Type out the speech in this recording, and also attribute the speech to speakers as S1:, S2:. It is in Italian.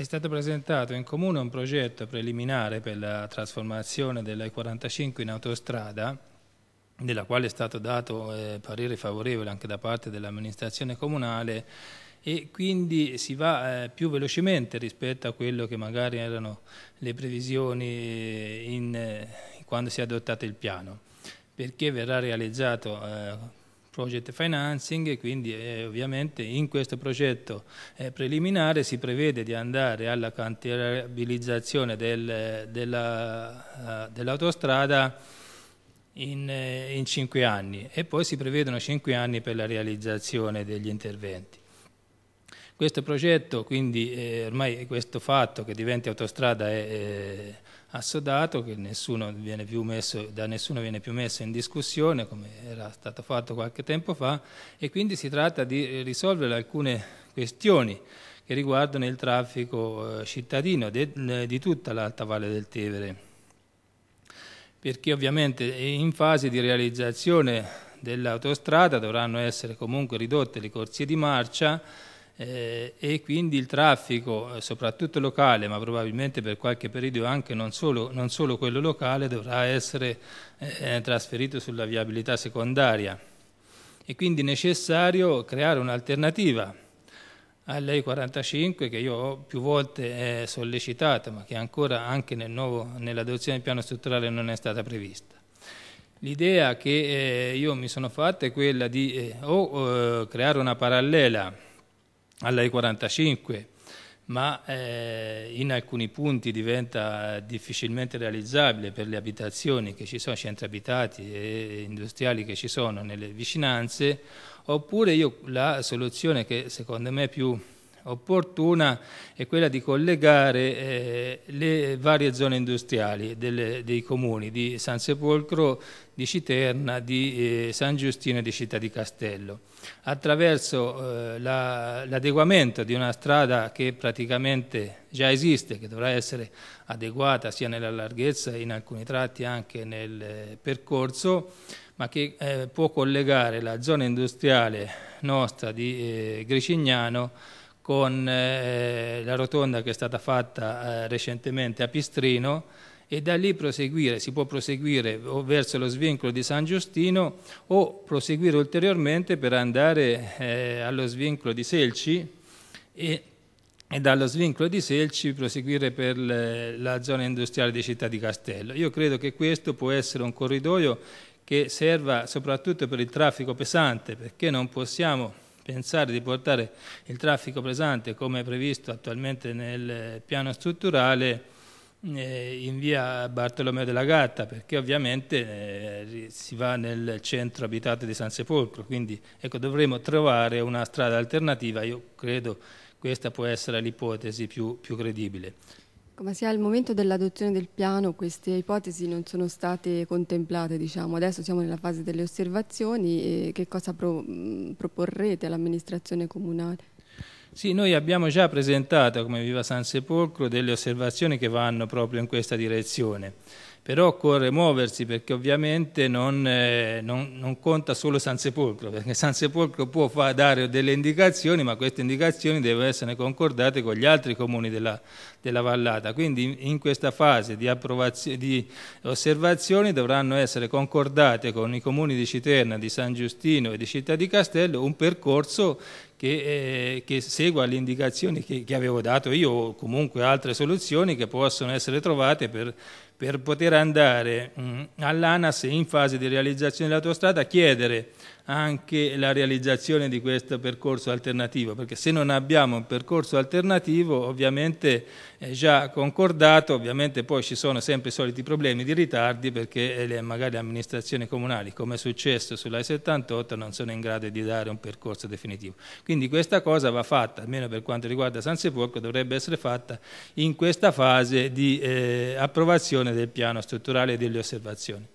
S1: È stato presentato in comune un progetto preliminare per la trasformazione della 45 in autostrada, della quale è stato dato eh, parere favorevole anche da parte dell'amministrazione comunale e quindi si va eh, più velocemente rispetto a quello che magari erano le previsioni eh, in, eh, quando si è adottato il piano, perché verrà realizzato eh, project financing e quindi eh, ovviamente in questo progetto eh, preliminare si prevede di andare alla cantierabilizzazione del, eh, dell'autostrada in, eh, in 5 anni e poi si prevedono cinque anni per la realizzazione degli interventi. Questo progetto, quindi eh, ormai questo fatto che diventi autostrada è, è assodato, che nessuno viene più messo, da nessuno viene più messo in discussione, come era stato fatto qualche tempo fa, e quindi si tratta di risolvere alcune questioni che riguardano il traffico eh, cittadino de, di tutta l'Alta Valle del Tevere, perché ovviamente in fase di realizzazione dell'autostrada dovranno essere comunque ridotte le corsie di marcia, eh, e quindi il traffico, eh, soprattutto locale, ma probabilmente per qualche periodo anche non solo, non solo quello locale, dovrà essere eh, eh trasferito sulla viabilità secondaria. E quindi è necessario creare un'alternativa all'E45 che io ho più volte eh, sollecitato, ma che ancora anche nel nuovo, nell'adozione del piano strutturale non è stata prevista. L'idea che io mi sono fatta è quella di o creare una parallela alla E45, ma eh, in alcuni punti diventa difficilmente realizzabile per le abitazioni che ci sono, centri abitati e industriali che ci sono nelle vicinanze, oppure io, la soluzione che secondo me è più opportuna è quella di collegare eh, le varie zone industriali delle, dei comuni di San Sepolcro, di Citerna, di eh, San Giustino e di Città di Castello. Attraverso eh, l'adeguamento di una strada che praticamente già esiste, che dovrà essere adeguata sia nella larghezza e in alcuni tratti anche nel eh, percorso, ma che eh, può collegare la zona industriale nostra di eh, Gricignano con eh, la rotonda che è stata fatta recentemente a Pistrino e da lì proseguire, si può proseguire o verso lo svincolo di San Giustino o proseguire ulteriormente per andare eh, allo svincolo di Selci e, e, dallo svincolo di Selci proseguire per le, la zona industriale di Città di Castello. Io credo che questo può essere un corridoio che serva soprattutto per il traffico pesante, perché non possiamo pensare di portare il traffico pesante come è previsto attualmente nel piano strutturale eh, in via Bartolomeo della Gatta perché ovviamente eh, si va nel centro abitato di San Sepolcro, quindi ecco, dovremo trovare una strada alternativa, io credo questa può essere l'ipotesi più, più credibile. Ma se al momento dell'adozione del piano queste ipotesi non sono state contemplate, diciamo. adesso siamo nella fase delle osservazioni, che cosa pro proporrete all'amministrazione comunale? Sì, noi abbiamo già presentato come Viva San Sepolcro delle osservazioni che vanno proprio in questa direzione però occorre muoversi perché ovviamente non, eh, non, non conta solo San Sepolcro, perché San Sepolcro può fa, dare delle indicazioni, ma queste indicazioni devono essere concordate con gli altri comuni della, della vallata. Quindi in questa fase di, di, osservazioni dovranno essere concordate con i comuni di Citerna, di San Giustino e di Città di Castello un percorso che, eh, che segua le indicazioni che, che avevo dato io o comunque altre soluzioni che possono essere trovate per per poter andare mm, all'ANAS in fase di realizzazione dell'autostrada chiedere anche la realizzazione di questo percorso alternativo, perché se non abbiamo un percorso alternativo ovviamente è già concordato, ovviamente poi ci sono sempre i soliti problemi di ritardi perché eh, magari le amministrazioni comunali, come è successo sulla 78, non sono in grado di dare un percorso definitivo. Quindi questa cosa va fatta, almeno per quanto riguarda San Sepolcro, dovrebbe essere fatta in questa fase di eh, approvazione del piano strutturale e delle osservazioni.